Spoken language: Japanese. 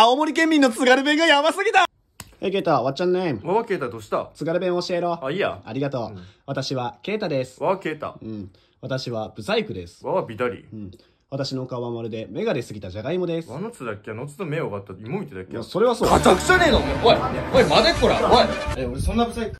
青森県民の津軽弁がやばすぎたえ、ケイタ、わっちゃんねーわわ、ケイタ、どうした津軽弁教えろ。あ、いいや。ありがとう。うん私は、ケイタです。わわ、ケイタ。うん。私は、ブサイクです。わわ、ビダリ。うん。私の顔はまるで、メガネすぎたジャガイモです。わのつだっけのつと目をがった芋みてだっけいや、それはそう。たくじねえのおいおいまぜっこらおいえ俺そんなブサイク